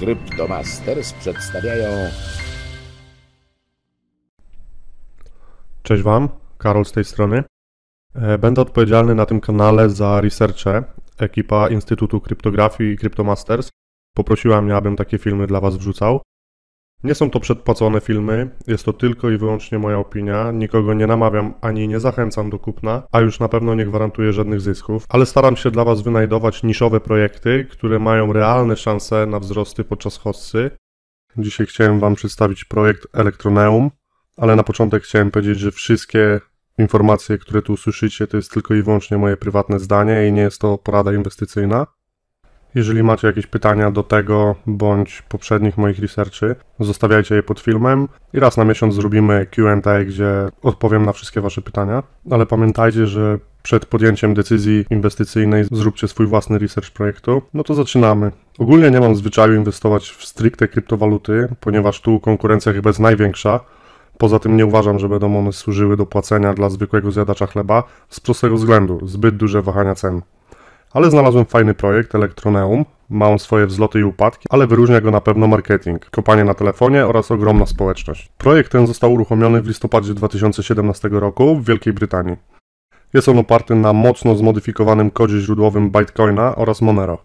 Crypto Masters przedstawiają. Cześć Wam, Karol z tej strony. E, będę odpowiedzialny na tym kanale za researche. Ekipa Instytutu Kryptografii i Kryptomasters poprosiła mnie, abym takie filmy dla Was wrzucał. Nie są to przedpłacone filmy, jest to tylko i wyłącznie moja opinia, nikogo nie namawiam ani nie zachęcam do kupna, a już na pewno nie gwarantuję żadnych zysków, ale staram się dla Was wynajdować niszowe projekty, które mają realne szanse na wzrosty podczas hossy. Dzisiaj chciałem Wam przedstawić projekt Elektroneum, ale na początek chciałem powiedzieć, że wszystkie informacje, które tu usłyszycie, to jest tylko i wyłącznie moje prywatne zdanie i nie jest to porada inwestycyjna. Jeżeli macie jakieś pytania do tego bądź poprzednich moich researchy, zostawiajcie je pod filmem i raz na miesiąc zrobimy QA, gdzie odpowiem na wszystkie Wasze pytania. Ale pamiętajcie, że przed podjęciem decyzji inwestycyjnej zróbcie swój własny research projektu. No to zaczynamy. Ogólnie nie mam zwyczaju inwestować w stricte kryptowaluty, ponieważ tu konkurencja chyba jest największa. Poza tym nie uważam, że będą one służyły do płacenia dla zwykłego zjadacza chleba z prostego względu zbyt duże wahania cen. Ale znalazłem fajny projekt, Elektroneum. Ma on swoje wzloty i upadki, ale wyróżnia go na pewno marketing, kopanie na telefonie oraz ogromna społeczność. Projekt ten został uruchomiony w listopadzie 2017 roku w Wielkiej Brytanii. Jest on oparty na mocno zmodyfikowanym kodzie źródłowym Bitcoina oraz Monero.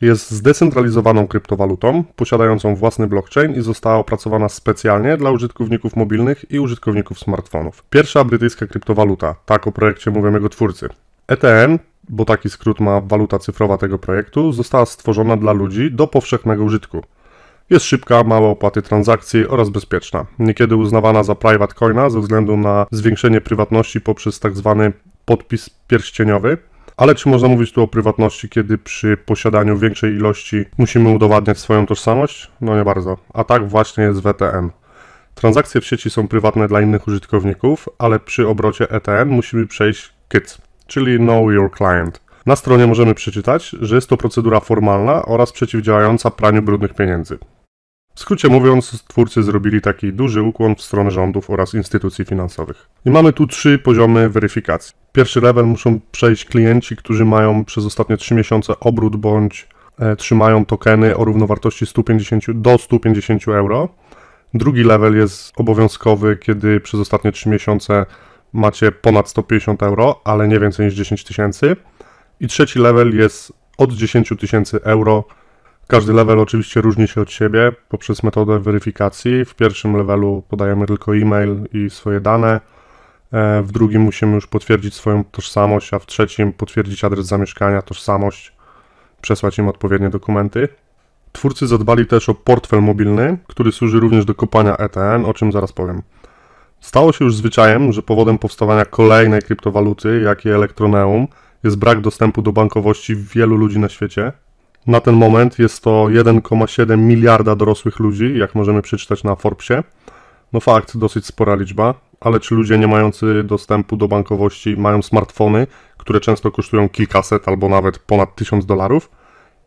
Jest zdecentralizowaną kryptowalutą, posiadającą własny blockchain i została opracowana specjalnie dla użytkowników mobilnych i użytkowników smartfonów. Pierwsza brytyjska kryptowaluta, tak o projekcie mówią jego twórcy. ETN bo taki skrót ma waluta cyfrowa tego projektu, została stworzona dla ludzi do powszechnego użytku. Jest szybka, małe opłaty transakcji oraz bezpieczna. Niekiedy uznawana za private coina ze względu na zwiększenie prywatności poprzez tzw. Tak podpis pierścieniowy. Ale czy można mówić tu o prywatności, kiedy przy posiadaniu większej ilości musimy udowadniać swoją tożsamość? No nie bardzo. A tak właśnie jest w ETN. Transakcje w sieci są prywatne dla innych użytkowników, ale przy obrocie ETN musimy przejść KITS. Y czyli Know Your Client. Na stronie możemy przeczytać, że jest to procedura formalna oraz przeciwdziałająca praniu brudnych pieniędzy. W skrócie mówiąc, twórcy zrobili taki duży ukłon w stronę rządów oraz instytucji finansowych. I mamy tu trzy poziomy weryfikacji. Pierwszy level muszą przejść klienci, którzy mają przez ostatnie 3 miesiące obrót bądź e, trzymają tokeny o równowartości 150 do 150 euro. Drugi level jest obowiązkowy, kiedy przez ostatnie 3 miesiące macie ponad 150 euro, ale nie więcej niż 10 tysięcy. I trzeci level jest od 10 tysięcy euro. Każdy level oczywiście różni się od siebie poprzez metodę weryfikacji. W pierwszym levelu podajemy tylko e-mail i swoje dane. E, w drugim musimy już potwierdzić swoją tożsamość, a w trzecim potwierdzić adres zamieszkania, tożsamość, przesłać im odpowiednie dokumenty. Twórcy zadbali też o portfel mobilny, który służy również do kopania ETN, o czym zaraz powiem. Stało się już zwyczajem, że powodem powstawania kolejnej kryptowaluty, jakiej Elektroneum, jest brak dostępu do bankowości wielu ludzi na świecie. Na ten moment jest to 1,7 miliarda dorosłych ludzi, jak możemy przeczytać na Forbesie. No fakt, dosyć spora liczba, ale czy ludzie nie mający dostępu do bankowości mają smartfony, które często kosztują kilkaset albo nawet ponad tysiąc dolarów?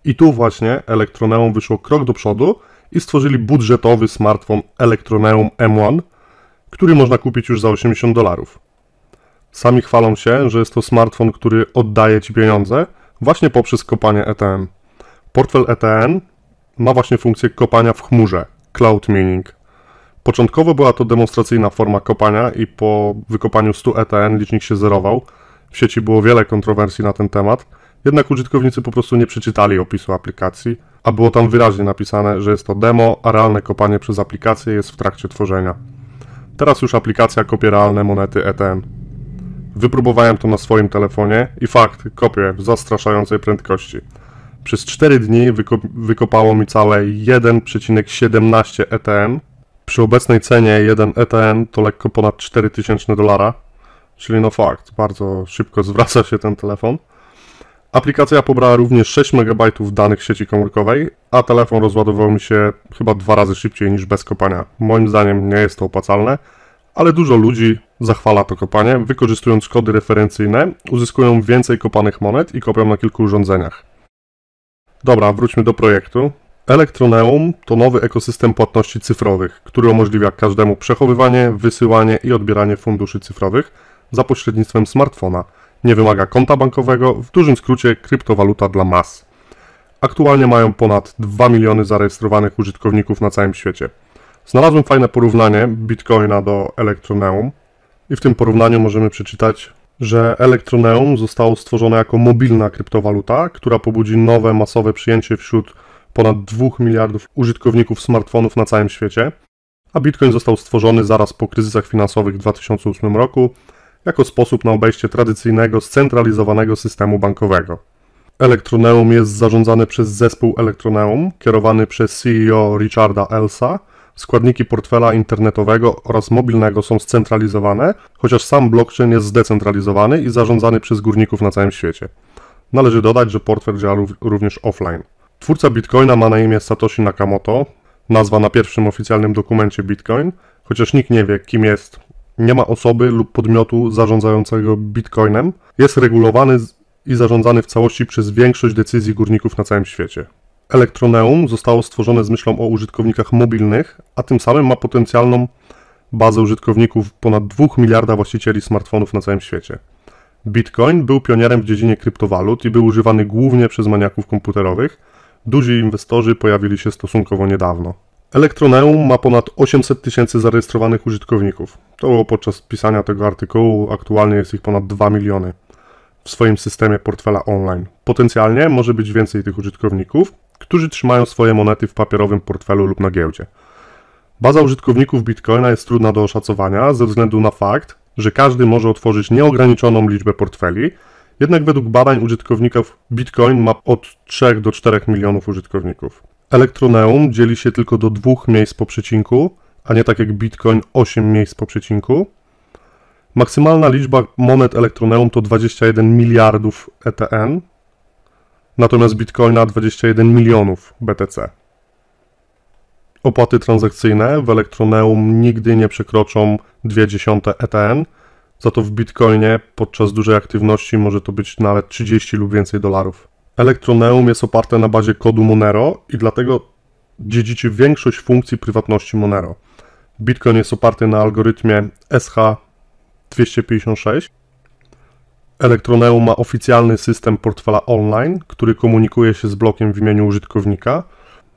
I tu właśnie Elektroneum wyszło krok do przodu i stworzyli budżetowy smartfon Elektroneum M1, który można kupić już za 80 dolarów. Sami chwalą się, że jest to smartfon, który oddaje Ci pieniądze właśnie poprzez kopanie ETN. Portfel ETN ma właśnie funkcję kopania w chmurze, cloud mining. Początkowo była to demonstracyjna forma kopania i po wykopaniu 100 ETN licznik się zerował. W sieci było wiele kontrowersji na ten temat, jednak użytkownicy po prostu nie przeczytali opisu aplikacji, a było tam wyraźnie napisane, że jest to demo, a realne kopanie przez aplikację jest w trakcie tworzenia. Teraz już aplikacja kopie realne monety ETN. Wypróbowałem to na swoim telefonie i fakt, kopię w zastraszającej prędkości. Przez 4 dni wyko wykopało mi całe 1,17 ETN. Przy obecnej cenie 1 ETN to lekko ponad 4000 dolara. Czyli no fakt, bardzo szybko zwraca się ten telefon. Aplikacja pobrała również 6 MB danych sieci komórkowej, a telefon rozładował mi się chyba dwa razy szybciej niż bez kopania. Moim zdaniem nie jest to opłacalne ale dużo ludzi zachwala to kopanie, wykorzystując kody referencyjne, uzyskują więcej kopanych monet i kopią na kilku urządzeniach. Dobra, wróćmy do projektu. Elektroneum to nowy ekosystem płatności cyfrowych, który umożliwia każdemu przechowywanie, wysyłanie i odbieranie funduszy cyfrowych za pośrednictwem smartfona. Nie wymaga konta bankowego, w dużym skrócie kryptowaluta dla mas. Aktualnie mają ponad 2 miliony zarejestrowanych użytkowników na całym świecie. Znalazłem fajne porównanie Bitcoina do Elektroneum i w tym porównaniu możemy przeczytać, że Elektroneum zostało stworzone jako mobilna kryptowaluta, która pobudzi nowe masowe przyjęcie wśród ponad 2 miliardów użytkowników smartfonów na całym świecie, a Bitcoin został stworzony zaraz po kryzysach finansowych w 2008 roku jako sposób na obejście tradycyjnego, scentralizowanego systemu bankowego. Elektroneum jest zarządzane przez zespół Elektroneum, kierowany przez CEO Richarda Elsa, Składniki portfela internetowego oraz mobilnego są scentralizowane, chociaż sam blockchain jest zdecentralizowany i zarządzany przez górników na całym świecie. Należy dodać, że portfel działa również offline. Twórca Bitcoina ma na imię Satoshi Nakamoto, nazwa na pierwszym oficjalnym dokumencie Bitcoin, chociaż nikt nie wie, kim jest. Nie ma osoby lub podmiotu zarządzającego Bitcoinem. Jest regulowany i zarządzany w całości przez większość decyzji górników na całym świecie. Elektroneum zostało stworzone z myślą o użytkownikach mobilnych, a tym samym ma potencjalną bazę użytkowników ponad 2 miliarda właścicieli smartfonów na całym świecie. Bitcoin był pionierem w dziedzinie kryptowalut i był używany głównie przez maniaków komputerowych. Duzi inwestorzy pojawili się stosunkowo niedawno. Elektroneum ma ponad 800 tysięcy zarejestrowanych użytkowników. To było podczas pisania tego artykułu, aktualnie jest ich ponad 2 miliony w swoim systemie portfela online. Potencjalnie może być więcej tych użytkowników, którzy trzymają swoje monety w papierowym portfelu lub na giełdzie. Baza użytkowników Bitcoina jest trudna do oszacowania ze względu na fakt, że każdy może otworzyć nieograniczoną liczbę portfeli, jednak według badań użytkowników Bitcoin ma od 3 do 4 milionów użytkowników. Elektroneum dzieli się tylko do dwóch miejsc po przecinku, a nie tak jak Bitcoin 8 miejsc po przecinku. Maksymalna liczba monet Elektroneum to 21 miliardów ETN, natomiast Bitcoina 21 milionów BTC. Opłaty transakcyjne w Elektroneum nigdy nie przekroczą 0,2 ETN, za to w Bitcoinie podczas dużej aktywności może to być nawet 30 lub więcej dolarów. Elektroneum jest oparte na bazie kodu Monero i dlatego dziedziczy większość funkcji prywatności Monero. Bitcoin jest oparty na algorytmie SH256, Elektroneum ma oficjalny system portfela online, który komunikuje się z blokiem w imieniu użytkownika.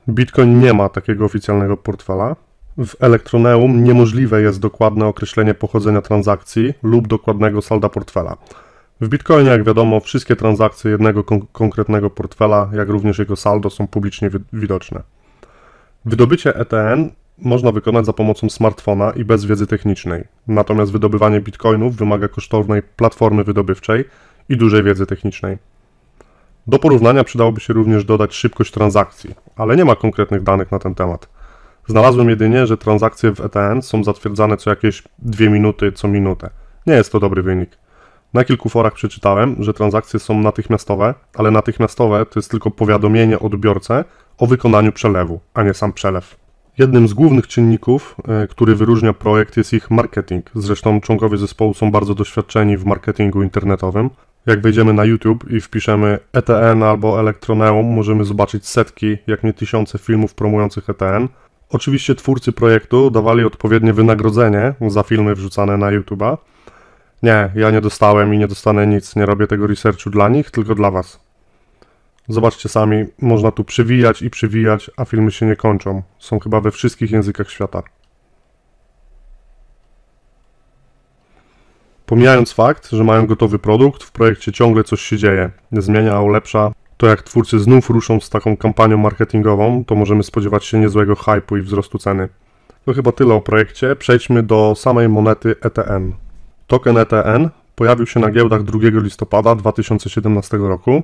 Bitcoin nie ma takiego oficjalnego portfela. W Elektroneum niemożliwe jest dokładne określenie pochodzenia transakcji lub dokładnego salda portfela. W Bitcoinie, jak wiadomo, wszystkie transakcje jednego kon konkretnego portfela, jak również jego saldo są publicznie wi widoczne. Wydobycie ETN można wykonać za pomocą smartfona i bez wiedzy technicznej. Natomiast wydobywanie bitcoinów wymaga kosztownej platformy wydobywczej i dużej wiedzy technicznej. Do porównania przydałoby się również dodać szybkość transakcji, ale nie ma konkretnych danych na ten temat. Znalazłem jedynie, że transakcje w ETN są zatwierdzane co jakieś 2 minuty, co minutę. Nie jest to dobry wynik. Na kilku forach przeczytałem, że transakcje są natychmiastowe, ale natychmiastowe to jest tylko powiadomienie odbiorcę o wykonaniu przelewu, a nie sam przelew. Jednym z głównych czynników, e, który wyróżnia projekt, jest ich marketing. Zresztą członkowie zespołu są bardzo doświadczeni w marketingu internetowym. Jak wejdziemy na YouTube i wpiszemy ETN albo Elektroneum, możemy zobaczyć setki, jak nie tysiące filmów promujących ETN. Oczywiście twórcy projektu dawali odpowiednie wynagrodzenie za filmy wrzucane na YouTube'a. Nie, ja nie dostałem i nie dostanę nic, nie robię tego researchu dla nich, tylko dla Was. Zobaczcie sami, można tu przywijać i przywijać, a filmy się nie kończą. Są chyba we wszystkich językach świata. Pomijając fakt, że mają gotowy produkt, w projekcie ciągle coś się dzieje. Zmienia, ulepsza. To jak twórcy znów ruszą z taką kampanią marketingową, to możemy spodziewać się niezłego hypu i wzrostu ceny. To chyba tyle o projekcie. Przejdźmy do samej monety ETN. Token ETN pojawił się na giełdach 2 listopada 2017 roku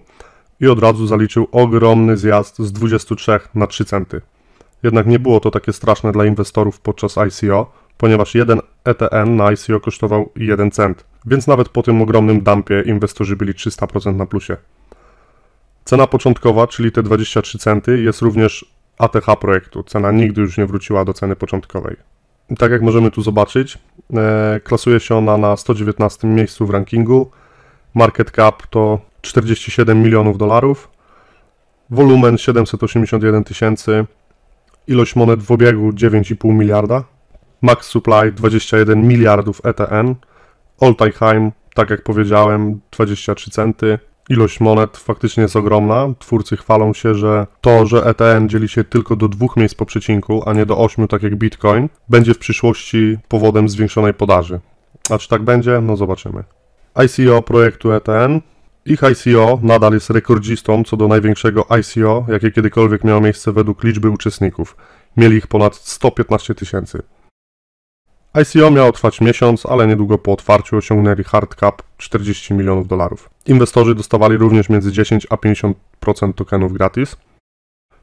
i od razu zaliczył ogromny zjazd z 23 na 3 centy. Jednak nie było to takie straszne dla inwestorów podczas ICO, ponieważ jeden ETN na ICO kosztował 1 cent, więc nawet po tym ogromnym dumpie inwestorzy byli 300% na plusie. Cena początkowa, czyli te 23 centy, jest również ATH projektu. Cena nigdy już nie wróciła do ceny początkowej. Tak jak możemy tu zobaczyć, e, klasuje się ona na 119 miejscu w rankingu, market cap to 47 milionów dolarów, wolumen 781 tysięcy, ilość monet w obiegu 9,5 miliarda, max supply 21 miliardów ETN, all time, tak jak powiedziałem, 23 centy. Ilość monet faktycznie jest ogromna. Twórcy chwalą się, że to, że ETN dzieli się tylko do dwóch miejsc po przecinku, a nie do ośmiu, tak jak Bitcoin, będzie w przyszłości powodem zwiększonej podaży. A czy tak będzie? No zobaczymy. ICO projektu ETN. Ich ICO nadal jest rekordzistą co do największego ICO, jakie kiedykolwiek miało miejsce według liczby uczestników. Mieli ich ponad 115 tysięcy. ICO miało trwać miesiąc, ale niedługo po otwarciu osiągnęli hard cap 40 milionów dolarów. Inwestorzy dostawali również między 10 a 50% tokenów gratis.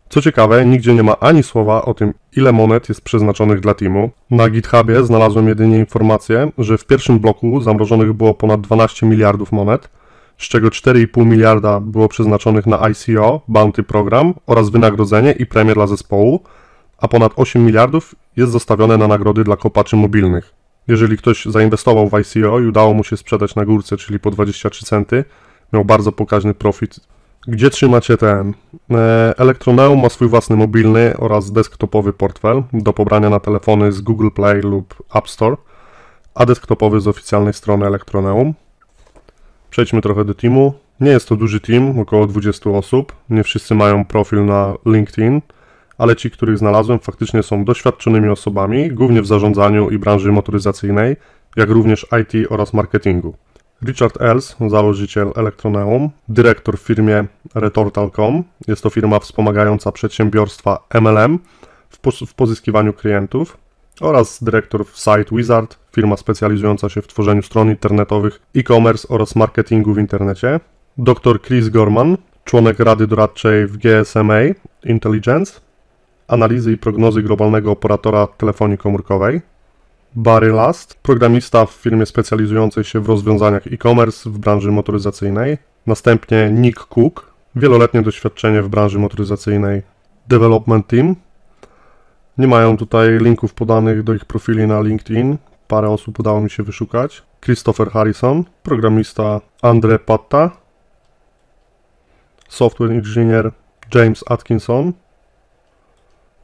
Co ciekawe, nigdzie nie ma ani słowa o tym, ile monet jest przeznaczonych dla teamu. Na GitHubie znalazłem jedynie informację, że w pierwszym bloku zamrożonych było ponad 12 miliardów monet, z czego 4,5 miliarda było przeznaczonych na ICO, Bounty Program oraz wynagrodzenie i premię dla zespołu, a ponad 8 miliardów jest zostawione na nagrody dla kopaczy mobilnych. Jeżeli ktoś zainwestował w ICO i udało mu się sprzedać na górce, czyli po 23 centy, miał bardzo pokaźny profit gdzie trzymacie ten. E, Elektroneum ma swój własny mobilny oraz desktopowy portfel do pobrania na telefony z Google Play lub App Store, a desktopowy z oficjalnej strony Elektroneum. Przejdźmy trochę do teamu. Nie jest to duży team, około 20 osób. Nie wszyscy mają profil na LinkedIn, ale ci, których znalazłem, faktycznie są doświadczonymi osobami, głównie w zarządzaniu i branży motoryzacyjnej, jak również IT oraz marketingu. Richard Els, założyciel Elektroneum, dyrektor w firmie Retortal.com. Jest to firma wspomagająca przedsiębiorstwa MLM w, w pozyskiwaniu klientów oraz dyrektor w Site Wizard, firma specjalizująca się w tworzeniu stron internetowych, e-commerce oraz marketingu w internecie. Dr Chris Gorman, członek Rady Doradczej w GSMA Intelligence, analizy i prognozy globalnego operatora telefonii komórkowej. Barry Last, programista w firmie specjalizującej się w rozwiązaniach e-commerce w branży motoryzacyjnej. Następnie Nick Cook, wieloletnie doświadczenie w branży motoryzacyjnej Development Team. Nie mają tutaj linków podanych do ich profili na LinkedIn. Parę osób udało mi się wyszukać. Christopher Harrison, programista Andre Patta, software engineer James Atkinson,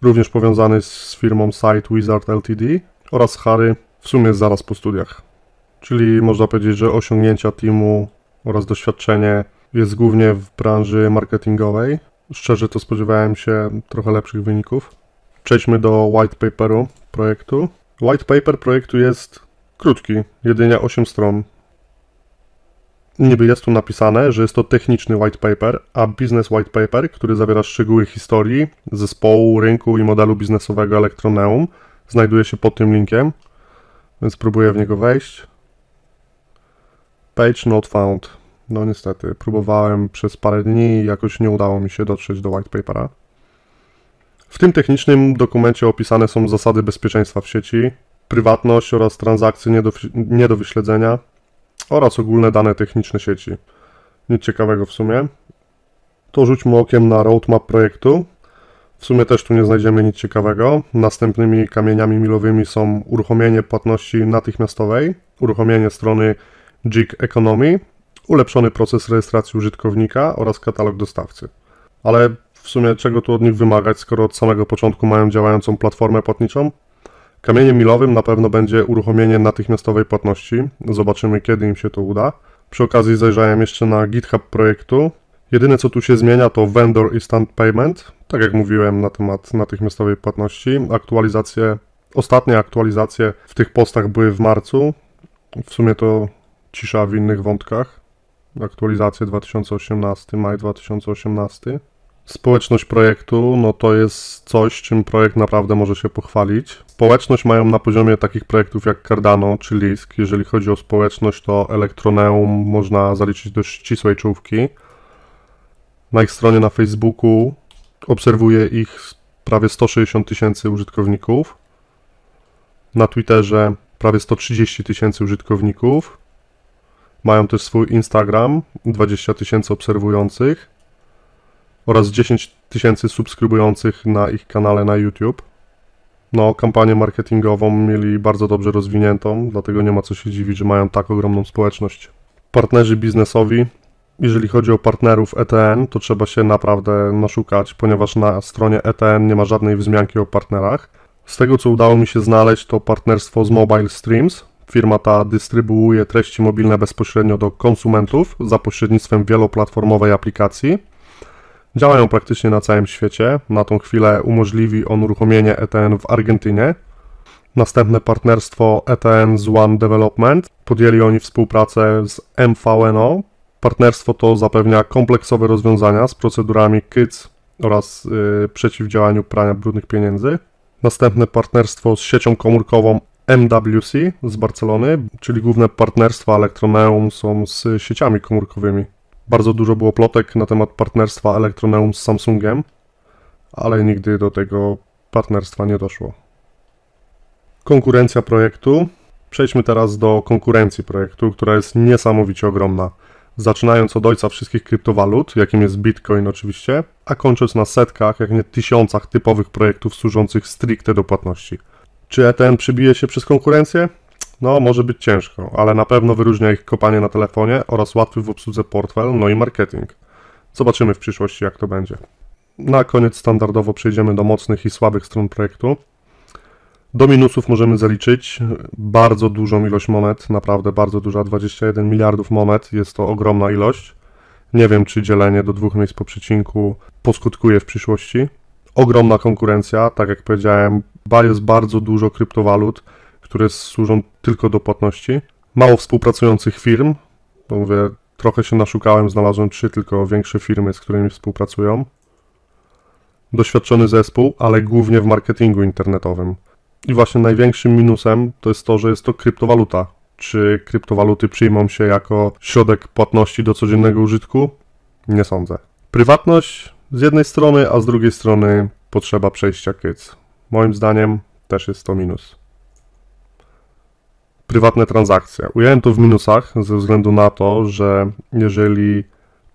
również powiązany z firmą Site Wizard Ltd oraz Harry w sumie zaraz po studiach. Czyli można powiedzieć, że osiągnięcia teamu oraz doświadczenie jest głównie w branży marketingowej. Szczerze to spodziewałem się trochę lepszych wyników. Przejdźmy do white paperu projektu. White paper projektu jest krótki, jedynie 8 stron. Niby jest tu napisane, że jest to techniczny white paper, a business white paper, który zawiera szczegóły historii, zespołu, rynku i modelu biznesowego Elektroneum, znajduje się pod tym linkiem, więc próbuję w niego wejść. Page not found. No niestety, próbowałem przez parę dni i jakoś nie udało mi się dotrzeć do white papera. W tym technicznym dokumencie opisane są zasady bezpieczeństwa w sieci, prywatność oraz transakcje nie do, nie do wyśledzenia oraz ogólne dane techniczne sieci. Nic ciekawego w sumie. To rzućmy okiem na roadmap projektu, w sumie też tu nie znajdziemy nic ciekawego. Następnymi kamieniami milowymi są uruchomienie płatności natychmiastowej, uruchomienie strony Jig Economy, ulepszony proces rejestracji użytkownika oraz katalog dostawcy. Ale w sumie czego tu od nich wymagać, skoro od samego początku mają działającą platformę płatniczą? Kamieniem milowym na pewno będzie uruchomienie natychmiastowej płatności. Zobaczymy, kiedy im się to uda. Przy okazji zajrzałem jeszcze na GitHub projektu. Jedyne co tu się zmienia to vendor instant payment, tak jak mówiłem na temat natychmiastowej płatności, aktualizacje, ostatnie aktualizacje w tych postach były w marcu. W sumie to cisza w innych wątkach. Aktualizacje 2018, maj 2018. Społeczność projektu no to jest coś, czym projekt naprawdę może się pochwalić. Społeczność mają na poziomie takich projektów jak Cardano czy Lisk. Jeżeli chodzi o społeczność, to Elektroneum można zaliczyć do ścisłej czołówki. Na ich stronie na Facebooku obserwuję ich prawie 160 tysięcy użytkowników. Na Twitterze prawie 130 tysięcy użytkowników. Mają też swój Instagram, 20 tysięcy obserwujących oraz 10 tysięcy subskrybujących na ich kanale na YouTube. No, kampanię marketingową mieli bardzo dobrze rozwiniętą, dlatego nie ma co się dziwić, że mają tak ogromną społeczność. Partnerzy biznesowi jeżeli chodzi o partnerów ETN, to trzeba się naprawdę naszukać, ponieważ na stronie ETN nie ma żadnej wzmianki o partnerach. Z tego co udało mi się znaleźć, to partnerstwo z Mobile Streams. Firma ta dystrybuuje treści mobilne bezpośrednio do konsumentów za pośrednictwem wieloplatformowej aplikacji. Działają praktycznie na całym świecie. Na tą chwilę umożliwi on uruchomienie ETN w Argentynie. Następne partnerstwo ETN z One Development. Podjęli oni współpracę z MVNO, Partnerstwo to zapewnia kompleksowe rozwiązania z procedurami KYC oraz yy, przeciwdziałaniu prania brudnych pieniędzy. Następne partnerstwo z siecią komórkową MWC z Barcelony, czyli główne partnerstwa Elektroneum są z sieciami komórkowymi. Bardzo dużo było plotek na temat partnerstwa Elektroneum z Samsungiem, ale nigdy do tego partnerstwa nie doszło. Konkurencja projektu. Przejdźmy teraz do konkurencji projektu, która jest niesamowicie ogromna zaczynając od ojca wszystkich kryptowalut, jakim jest Bitcoin oczywiście, a kończąc na setkach, jak nie tysiącach typowych projektów służących stricte do płatności. Czy ETN przybije się przez konkurencję? No, może być ciężko, ale na pewno wyróżnia ich kopanie na telefonie oraz łatwy w obsłudze portfel, no i marketing. Zobaczymy w przyszłości, jak to będzie. Na koniec standardowo przejdziemy do mocnych i słabych stron projektu. Do minusów możemy zaliczyć bardzo dużą ilość monet, naprawdę bardzo duża, 21 miliardów monet, jest to ogromna ilość. Nie wiem, czy dzielenie do dwóch miejsc po przecinku poskutkuje w przyszłości. Ogromna konkurencja, tak jak powiedziałem, jest bardzo dużo kryptowalut, które służą tylko do płatności. Mało współpracujących firm, bo mówię, trochę się naszukałem, znalazłem trzy tylko większe firmy, z którymi współpracują. Doświadczony zespół, ale głównie w marketingu internetowym. I właśnie największym minusem to jest to, że jest to kryptowaluta. Czy kryptowaluty przyjmą się jako środek płatności do codziennego użytku? Nie sądzę. Prywatność z jednej strony, a z drugiej strony potrzeba przejścia KYC. Moim zdaniem też jest to minus. Prywatne transakcje. Ujęłem to w minusach ze względu na to, że jeżeli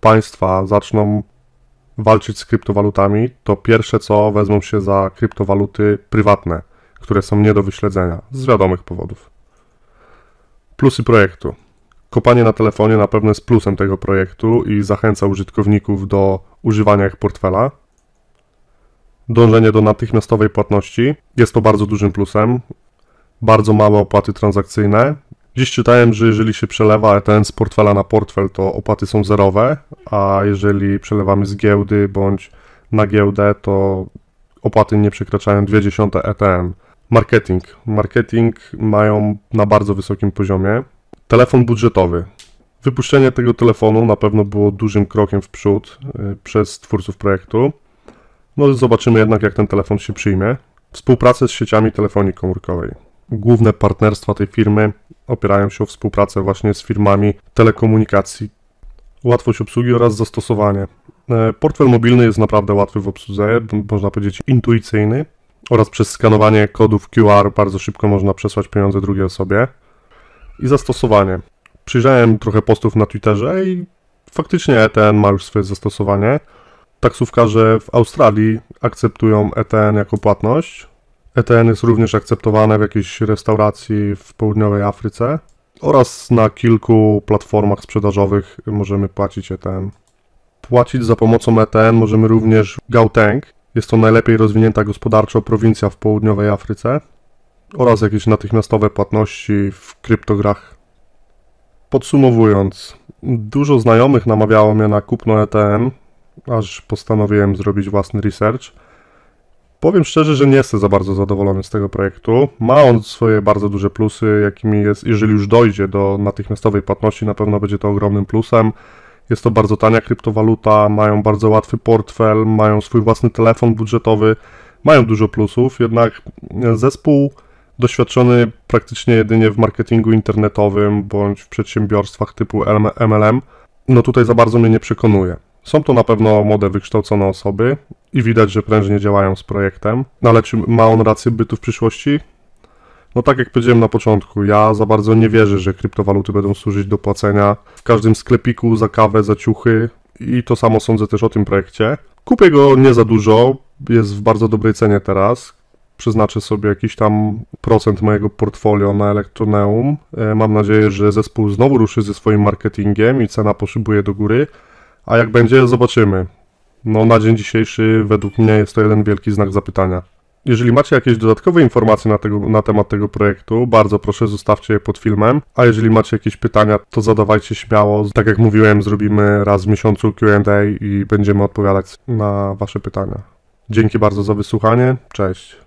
państwa zaczną walczyć z kryptowalutami, to pierwsze co wezmą się za kryptowaluty prywatne które są nie do wyśledzenia z wiadomych powodów. Plusy projektu. Kopanie na telefonie na pewno jest plusem tego projektu i zachęca użytkowników do używania ich portfela. Dążenie do natychmiastowej płatności jest to bardzo dużym plusem. Bardzo małe opłaty transakcyjne. Dziś czytałem, że jeżeli się przelewa e ten z portfela na portfel, to opłaty są zerowe, a jeżeli przelewamy z giełdy bądź na giełdę, to opłaty nie przekraczają 0,2 ETN. Marketing. Marketing mają na bardzo wysokim poziomie. Telefon budżetowy. Wypuszczenie tego telefonu na pewno było dużym krokiem w przód y, przez twórców projektu. No zobaczymy jednak, jak ten telefon się przyjmie. Współpraca z sieciami telefonii komórkowej. Główne partnerstwa tej firmy opierają się o współpracę właśnie z firmami telekomunikacji. Łatwość obsługi oraz zastosowanie. E, portfel mobilny jest naprawdę łatwy w obsłudze, można powiedzieć intuicyjny oraz przez skanowanie kodów QR bardzo szybko można przesłać pieniądze drugiej osobie. I zastosowanie. Przyjrzałem trochę postów na Twitterze i faktycznie ETN ma już swoje zastosowanie. Taksówkarze w Australii akceptują ETN jako płatność. ETN jest również akceptowane w jakiejś restauracji w południowej Afryce oraz na kilku platformach sprzedażowych możemy płacić ETN. Płacić za pomocą ETN możemy również w Gauteng, jest to najlepiej rozwinięta gospodarczo prowincja w południowej Afryce oraz jakieś natychmiastowe płatności w kryptograch. Podsumowując, dużo znajomych namawiało mnie na kupno ETN, aż postanowiłem zrobić własny research. Powiem szczerze, że nie jestem za bardzo zadowolony z tego projektu. Ma on swoje bardzo duże plusy, jakimi jest, jeżeli już dojdzie do natychmiastowej płatności, na pewno będzie to ogromnym plusem. Jest to bardzo tania kryptowaluta, mają bardzo łatwy portfel, mają swój własny telefon budżetowy, mają dużo plusów, jednak zespół doświadczony praktycznie jedynie w marketingu internetowym bądź w przedsiębiorstwach typu MLM, no tutaj za bardzo mnie nie przekonuje. Są to na pewno młode, wykształcone osoby i widać, że prężnie działają z projektem, no ale czy ma on rację bytu w przyszłości? No tak jak powiedziałem na początku, ja za bardzo nie wierzę, że kryptowaluty będą służyć do płacenia w każdym sklepiku za kawę, za ciuchy i to samo sądzę też o tym projekcie. Kupię go nie za dużo, jest w bardzo dobrej cenie teraz. Przeznaczę sobie jakiś tam procent mojego portfolio na Elektroneum. E, mam nadzieję, że zespół znowu ruszy ze swoim marketingiem i cena poszybuje do góry. A jak będzie, zobaczymy. No, na dzień dzisiejszy, według mnie, jest to jeden wielki znak zapytania. Jeżeli macie jakieś dodatkowe informacje na, tego, na temat tego projektu, bardzo proszę zostawcie je pod filmem. A jeżeli macie jakieś pytania, to zadawajcie śmiało. Tak jak mówiłem, zrobimy raz w miesiącu QA i będziemy odpowiadać na Wasze pytania. Dzięki bardzo za wysłuchanie. Cześć.